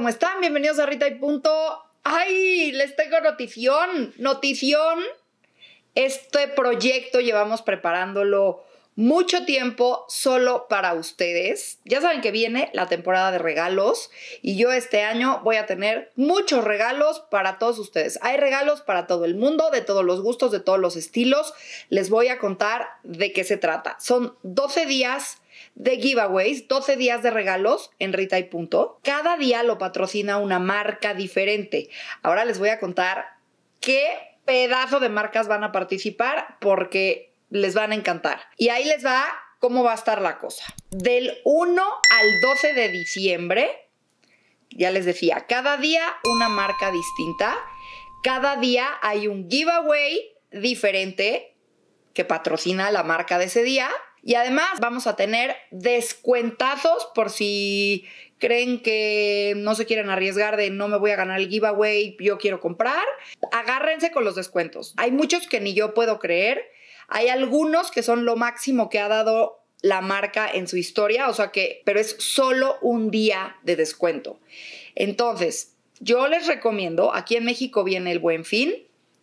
¿Cómo están? Bienvenidos a Rita y Punto. ¡Ay! Les tengo notición. Notición. Este proyecto llevamos preparándolo mucho tiempo solo para ustedes. Ya saben que viene la temporada de regalos y yo este año voy a tener muchos regalos para todos ustedes. Hay regalos para todo el mundo, de todos los gustos, de todos los estilos. Les voy a contar de qué se trata. Son 12 días de giveaways, 12 días de regalos en Rita y Punto. Cada día lo patrocina una marca diferente. Ahora les voy a contar qué pedazo de marcas van a participar porque les van a encantar. Y ahí les va cómo va a estar la cosa. Del 1 al 12 de diciembre, ya les decía, cada día una marca distinta. Cada día hay un giveaway diferente que patrocina la marca de ese día y además vamos a tener descuentazos por si creen que no se quieren arriesgar de no me voy a ganar el giveaway, yo quiero comprar. Agárrense con los descuentos. Hay muchos que ni yo puedo creer. Hay algunos que son lo máximo que ha dado la marca en su historia, o sea que, pero es solo un día de descuento. Entonces, yo les recomiendo, aquí en México viene el buen fin,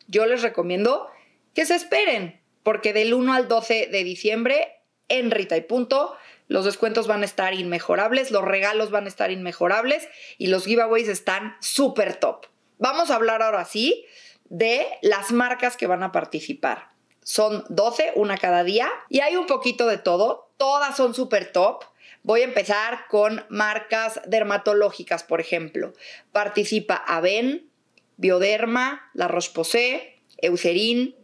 yo les recomiendo que se esperen, porque del 1 al 12 de diciembre en Rita y punto. Los descuentos van a estar inmejorables, los regalos van a estar inmejorables y los giveaways están súper top. Vamos a hablar ahora sí de las marcas que van a participar. Son 12, una cada día y hay un poquito de todo. Todas son súper top. Voy a empezar con marcas dermatológicas, por ejemplo. Participa Aven, Bioderma, La Roche-Posay, Eucerin.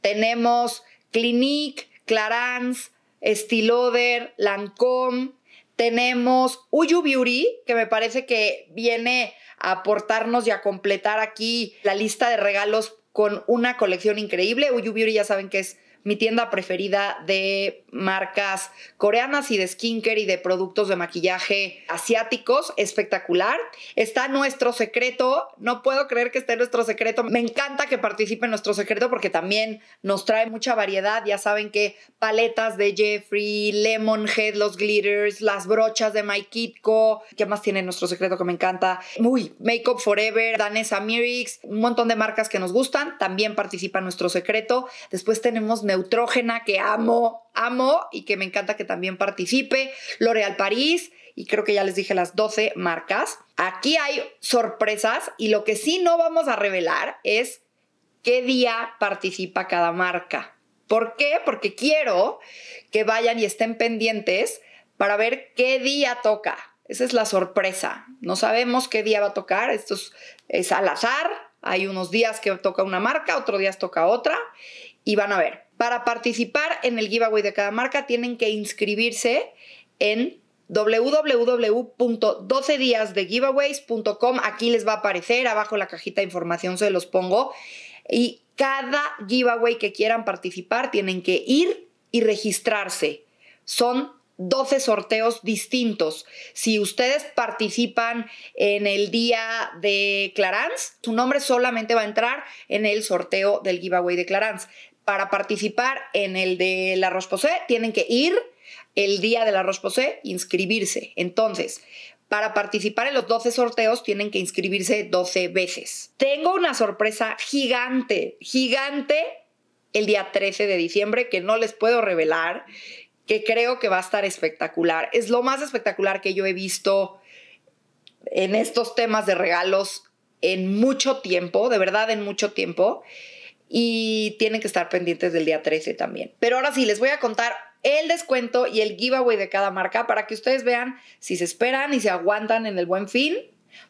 Tenemos Clinique, Clarins, Stiloder, Lancome tenemos Uyu Beauty, que me parece que viene a aportarnos y a completar aquí la lista de regalos con una colección increíble. Uyu Beauty ya saben que es mi tienda preferida de marcas coreanas y de skincare y de productos de maquillaje asiáticos. Espectacular. Está nuestro secreto. No puedo creer que esté nuestro secreto. Me encanta que participe en nuestro secreto porque también nos trae mucha variedad. Ya saben que paletas de Jeffrey, Lemon Head, los glitters, las brochas de My Kitko, ¿Qué más tiene nuestro secreto que me encanta? Uy, Makeup Forever, Danesa Mirix, un montón de marcas que nos gustan. También participa nuestro secreto. Después tenemos Neutrógena, que amo, amo y que me encanta que también participe, L'Oréal París, y creo que ya les dije las 12 marcas. Aquí hay sorpresas y lo que sí no vamos a revelar es qué día participa cada marca. ¿Por qué? Porque quiero que vayan y estén pendientes para ver qué día toca. Esa es la sorpresa. No sabemos qué día va a tocar. Esto es, es al azar. Hay unos días que toca una marca, otros días toca otra. Y van a ver. Para participar en el giveaway de cada marca tienen que inscribirse en www12 diasdegiveawayscom Aquí les va a aparecer abajo la cajita de información, se los pongo. Y cada giveaway que quieran participar tienen que ir y registrarse. Son 12 sorteos distintos. Si ustedes participan en el día de Clarance, su nombre solamente va a entrar en el sorteo del giveaway de Clarance para participar en el de la Rosposé tienen que ir el día de la Rosposé, e inscribirse. Entonces, para participar en los 12 sorteos tienen que inscribirse 12 veces. Tengo una sorpresa gigante, gigante el día 13 de diciembre que no les puedo revelar, que creo que va a estar espectacular. Es lo más espectacular que yo he visto en estos temas de regalos en mucho tiempo, de verdad en mucho tiempo y tienen que estar pendientes del día 13 también. Pero ahora sí, les voy a contar el descuento y el giveaway de cada marca para que ustedes vean si se esperan y se aguantan en el buen fin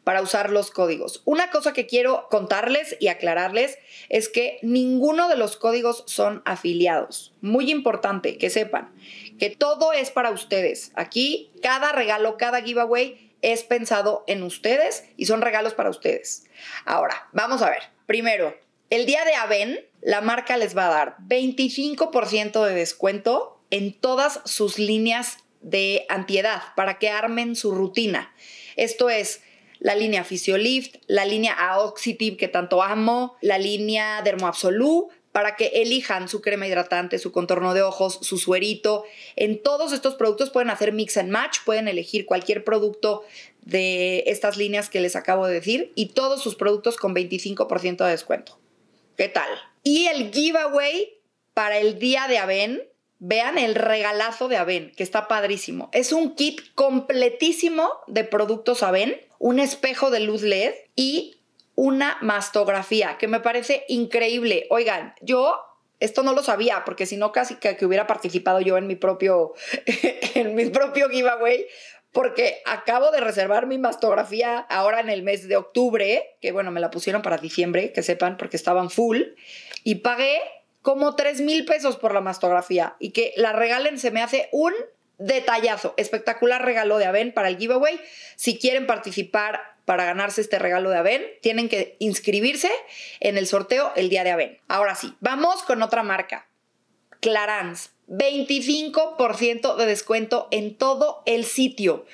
para usar los códigos. Una cosa que quiero contarles y aclararles es que ninguno de los códigos son afiliados. Muy importante que sepan que todo es para ustedes. Aquí cada regalo, cada giveaway es pensado en ustedes y son regalos para ustedes. Ahora, vamos a ver. Primero, el día de Aven, la marca les va a dar 25% de descuento en todas sus líneas de antiedad para que armen su rutina. Esto es la línea Physiolift, la línea Aoxitive que tanto amo, la línea DermoAbsolu para que elijan su crema hidratante, su contorno de ojos, su suerito. En todos estos productos pueden hacer mix and match, pueden elegir cualquier producto de estas líneas que les acabo de decir y todos sus productos con 25% de descuento. ¿Qué tal? Y el giveaway para el día de Aven. Vean el regalazo de Aven, que está padrísimo. Es un kit completísimo de productos Aven, un espejo de luz LED y una mastografía, que me parece increíble. Oigan, yo esto no lo sabía, porque si no, casi que, hubiera participado yo en mi propio, en mi propio giveaway porque acabo de reservar mi mastografía ahora en el mes de octubre, que bueno, me la pusieron para diciembre, que sepan, porque estaban full, y pagué como 3 mil pesos por la mastografía y que la regalen se me hace un detallazo, espectacular regalo de Aven para el giveaway. Si quieren participar para ganarse este regalo de Aven, tienen que inscribirse en el sorteo el día de Aven. Ahora sí, vamos con otra marca. Clarance 25% de descuento en todo el sitio,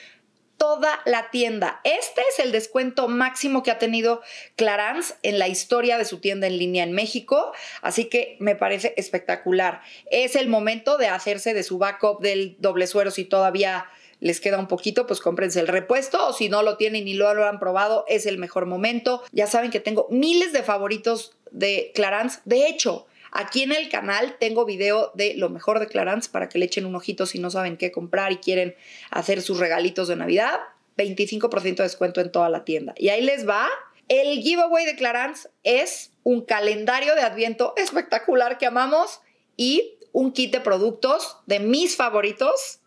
toda la tienda. Este es el descuento máximo que ha tenido Clarance en la historia de su tienda en línea en México, así que me parece espectacular. Es el momento de hacerse de su backup del doble suero si todavía les queda un poquito, pues cómprense el repuesto o si no lo tienen y lo, lo han probado, es el mejor momento. Ya saben que tengo miles de favoritos de Clarance. De hecho, Aquí en el canal tengo video de lo mejor de Clarance para que le echen un ojito si no saben qué comprar y quieren hacer sus regalitos de Navidad. 25% de descuento en toda la tienda. Y ahí les va. El giveaway de Clarance es un calendario de adviento espectacular que amamos y un kit de productos de mis favoritos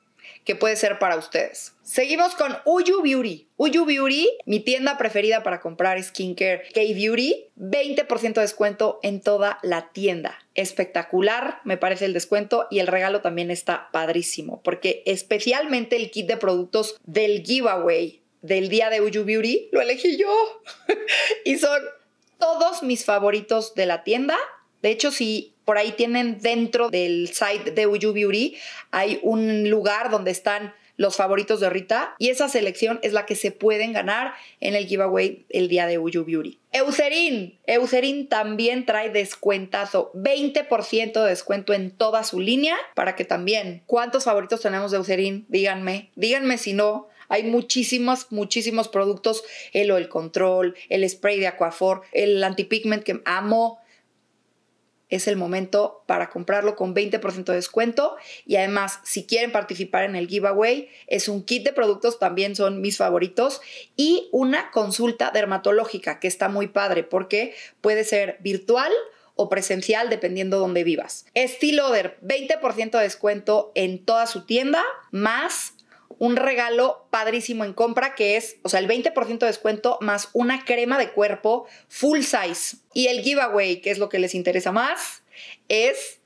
que puede ser para ustedes. Seguimos con Uyu Beauty. Uyu Beauty, mi tienda preferida para comprar skincare K-Beauty. 20% de descuento en toda la tienda. Espectacular, me parece el descuento y el regalo también está padrísimo, porque especialmente el kit de productos del giveaway del día de Uyu Beauty lo elegí yo y son todos mis favoritos de la tienda de hecho, si por ahí tienen dentro del site de Uyu Beauty, hay un lugar donde están los favoritos de Rita y esa selección es la que se pueden ganar en el giveaway el día de Uyu Beauty. Eucerin, Eucerin también trae descuentazo, 20% de descuento en toda su línea para que también, ¿cuántos favoritos tenemos de Eucerin? Díganme, díganme si no. Hay muchísimos, muchísimos productos, el el control, el spray de Aquafor, el anti-pigment que amo, es el momento para comprarlo con 20% de descuento. Y además, si quieren participar en el giveaway, es un kit de productos, también son mis favoritos, y una consulta dermatológica que está muy padre porque puede ser virtual o presencial dependiendo donde vivas. Estiloder, 20% de descuento en toda su tienda, más un regalo padrísimo en compra que es, o sea, el 20% de descuento más una crema de cuerpo full size. Y el giveaway, que es lo que les interesa más, es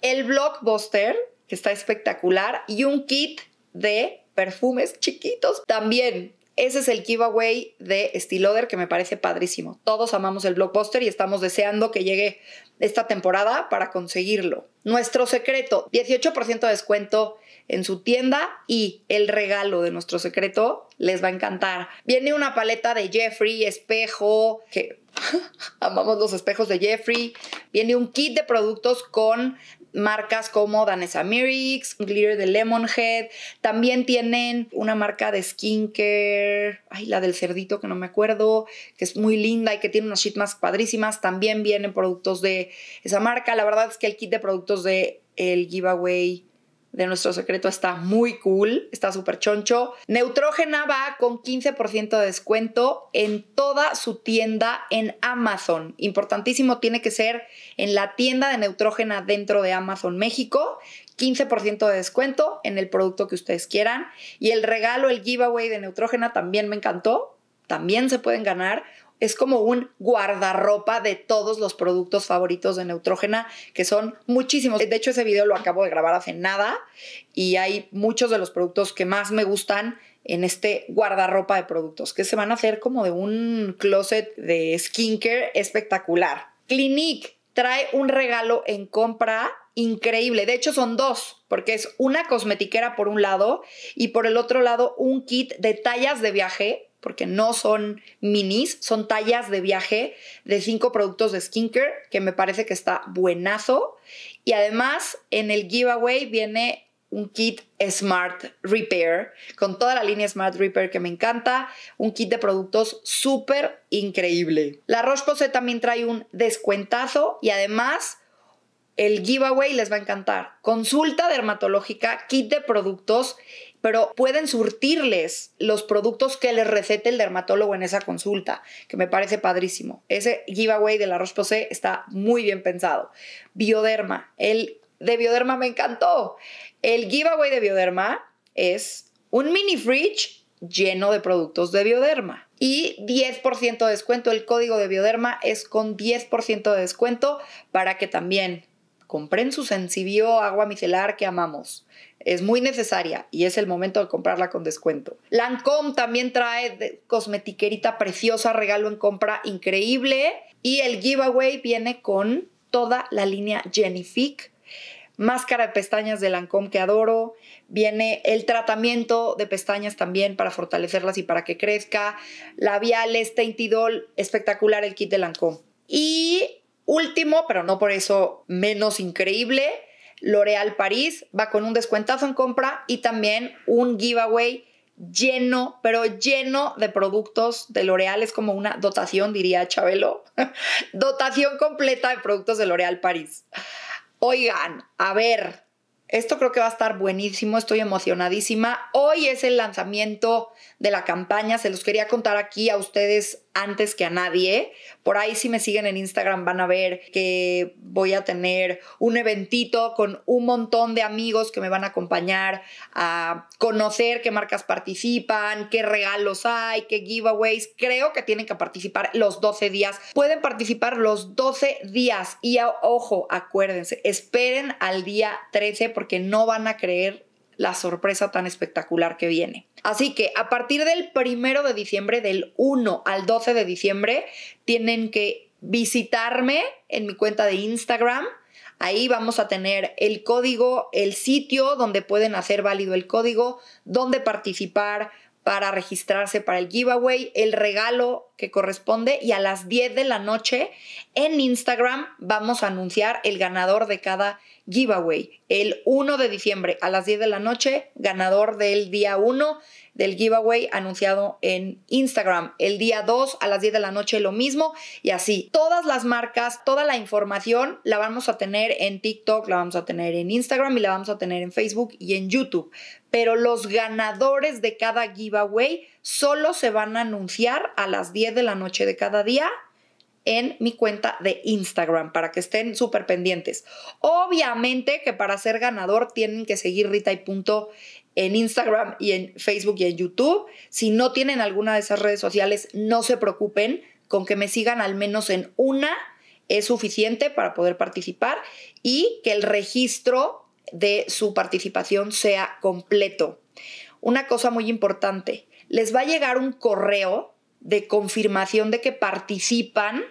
el blockbuster, que está espectacular, y un kit de perfumes chiquitos también. Ese es el giveaway de Estiloder, que me parece padrísimo. Todos amamos el blockbuster y estamos deseando que llegue esta temporada para conseguirlo. Nuestro secreto, 18% de descuento en su tienda y el regalo de nuestro secreto les va a encantar. Viene una paleta de Jeffrey, espejo, que amamos los espejos de Jeffrey. Viene un kit de productos con marcas como Danesa Mirix, Glitter de Lemonhead. También tienen una marca de skincare, ay, la del cerdito que no me acuerdo, que es muy linda y que tiene unas sheet padrísimas. También vienen productos de esa marca. La verdad es que el kit de productos de el giveaway de nuestro secreto está muy cool, está súper choncho. Neutrógena va con 15% de descuento en toda su tienda en Amazon. Importantísimo, tiene que ser en la tienda de Neutrógena dentro de Amazon México. 15% de descuento en el producto que ustedes quieran. Y el regalo, el giveaway de Neutrógena también me encantó. También se pueden ganar es como un guardarropa de todos los productos favoritos de Neutrógena, que son muchísimos. De hecho, ese video lo acabo de grabar hace nada y hay muchos de los productos que más me gustan en este guardarropa de productos, que se van a hacer como de un closet de skincare espectacular. Clinique trae un regalo en compra increíble. De hecho, son dos, porque es una cosmetiquera por un lado y por el otro lado un kit de tallas de viaje porque no son minis, son tallas de viaje de cinco productos de skincare, que me parece que está buenazo. Y además, en el giveaway viene un kit Smart Repair, con toda la línea Smart Repair que me encanta, un kit de productos súper increíble. La Roche-Posay también trae un descuentazo y además el giveaway les va a encantar. Consulta dermatológica, kit de productos pero pueden surtirles los productos que les recete el dermatólogo en esa consulta, que me parece padrísimo. Ese giveaway del Arroz roche está muy bien pensado. Bioderma, el de Bioderma me encantó. El giveaway de Bioderma es un mini fridge lleno de productos de Bioderma y 10% de descuento. El código de Bioderma es con 10% de descuento para que también Compren su Sensibio agua micelar que amamos. Es muy necesaria y es el momento de comprarla con descuento. Lancome también trae cosmetiquerita preciosa, regalo en compra increíble. Y el giveaway viene con toda la línea Fick, máscara de pestañas de Lancôme que adoro, viene el tratamiento de pestañas también para fortalecerlas y para que crezca, labiales, Doll, espectacular el kit de Lancôme. Y Último, pero no por eso menos increíble, L'Oréal París va con un descuentazo en compra y también un giveaway lleno, pero lleno de productos de L'Oréal. Es como una dotación, diría Chabelo. dotación completa de productos de L'Oréal París. Oigan, a ver, esto creo que va a estar buenísimo, estoy emocionadísima. Hoy es el lanzamiento de la campaña, se los quería contar aquí a ustedes antes que a nadie. Por ahí si me siguen en Instagram van a ver que voy a tener un eventito con un montón de amigos que me van a acompañar a conocer qué marcas participan, qué regalos hay, qué giveaways. Creo que tienen que participar los 12 días. Pueden participar los 12 días y ojo, acuérdense, esperen al día 13 porque no van a creer la sorpresa tan espectacular que viene. Así que a partir del 1 de diciembre, del 1 al 12 de diciembre, tienen que visitarme en mi cuenta de Instagram. Ahí vamos a tener el código, el sitio donde pueden hacer válido el código, dónde participar, para registrarse para el giveaway, el regalo que corresponde y a las 10 de la noche en Instagram vamos a anunciar el ganador de cada giveaway. El 1 de diciembre a las 10 de la noche, ganador del día 1 del giveaway anunciado en Instagram. El día 2 a las 10 de la noche lo mismo y así. Todas las marcas, toda la información la vamos a tener en TikTok, la vamos a tener en Instagram y la vamos a tener en Facebook y en YouTube pero los ganadores de cada giveaway solo se van a anunciar a las 10 de la noche de cada día en mi cuenta de Instagram para que estén súper pendientes. Obviamente que para ser ganador tienen que seguir Rita y punto en Instagram y en Facebook y en YouTube. Si no tienen alguna de esas redes sociales, no se preocupen con que me sigan al menos en una es suficiente para poder participar y que el registro de su participación sea completo. Una cosa muy importante, les va a llegar un correo de confirmación de que participan.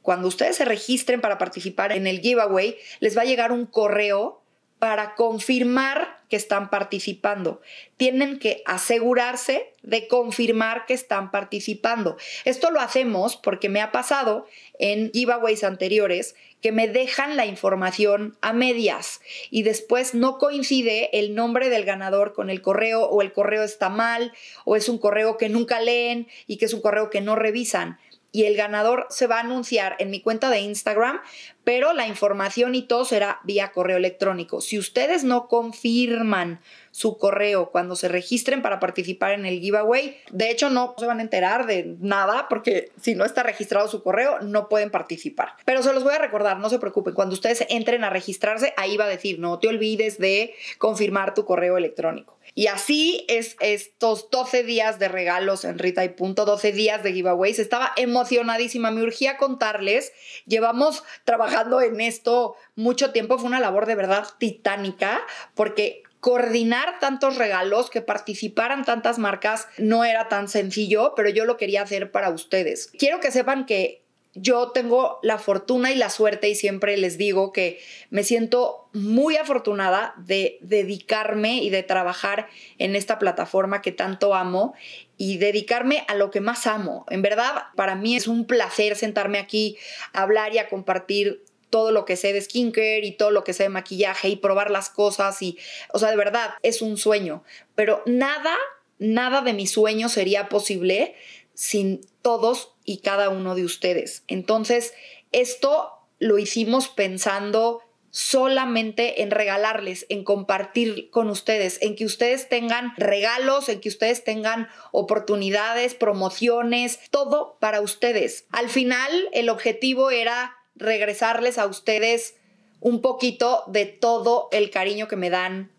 Cuando ustedes se registren para participar en el giveaway, les va a llegar un correo para confirmar que están participando. Tienen que asegurarse de confirmar que están participando. Esto lo hacemos porque me ha pasado en giveaways anteriores que me dejan la información a medias y después no coincide el nombre del ganador con el correo o el correo está mal o es un correo que nunca leen y que es un correo que no revisan y el ganador se va a anunciar en mi cuenta de Instagram, pero la información y todo será vía correo electrónico. Si ustedes no confirman su correo cuando se registren para participar en el giveaway, de hecho no se van a enterar de nada porque si no está registrado su correo no pueden participar. Pero se los voy a recordar, no se preocupen, cuando ustedes entren a registrarse ahí va a decir, no te olvides de confirmar tu correo electrónico. Y así es estos 12 días de regalos en Rita y Punto, 12 días de giveaways. Estaba emocionadísima, me urgía contarles. Llevamos trabajando en esto mucho tiempo, fue una labor de verdad titánica, porque coordinar tantos regalos, que participaran tantas marcas, no era tan sencillo, pero yo lo quería hacer para ustedes. Quiero que sepan que yo tengo la fortuna y la suerte y siempre les digo que me siento muy afortunada de dedicarme y de trabajar en esta plataforma que tanto amo y dedicarme a lo que más amo. En verdad, para mí es un placer sentarme aquí a hablar y a compartir todo lo que sé de skincare y todo lo que sé de maquillaje y probar las cosas y, o sea, de verdad, es un sueño, pero nada, nada de mi sueño sería posible sin todos y cada uno de ustedes. Entonces, esto lo hicimos pensando solamente en regalarles, en compartir con ustedes, en que ustedes tengan regalos, en que ustedes tengan oportunidades, promociones, todo para ustedes. Al final, el objetivo era regresarles a ustedes un poquito de todo el cariño que me dan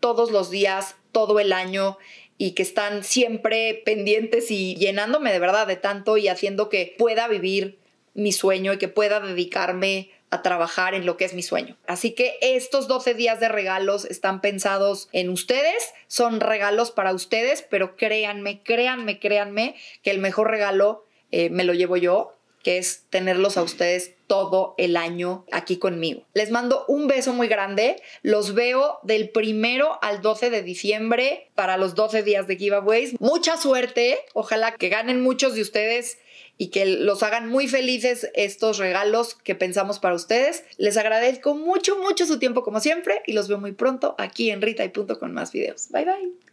todos los días, todo el año y que están siempre pendientes y llenándome de verdad de tanto y haciendo que pueda vivir mi sueño y que pueda dedicarme a trabajar en lo que es mi sueño. Así que estos 12 días de regalos están pensados en ustedes, son regalos para ustedes, pero créanme, créanme, créanme que el mejor regalo eh, me lo llevo yo que es tenerlos a ustedes todo el año aquí conmigo. Les mando un beso muy grande. Los veo del primero al 12 de diciembre para los 12 días de giveaways. Mucha suerte. Ojalá que ganen muchos de ustedes y que los hagan muy felices estos regalos que pensamos para ustedes. Les agradezco mucho, mucho su tiempo como siempre y los veo muy pronto aquí en Rita y Punto con más videos. Bye bye.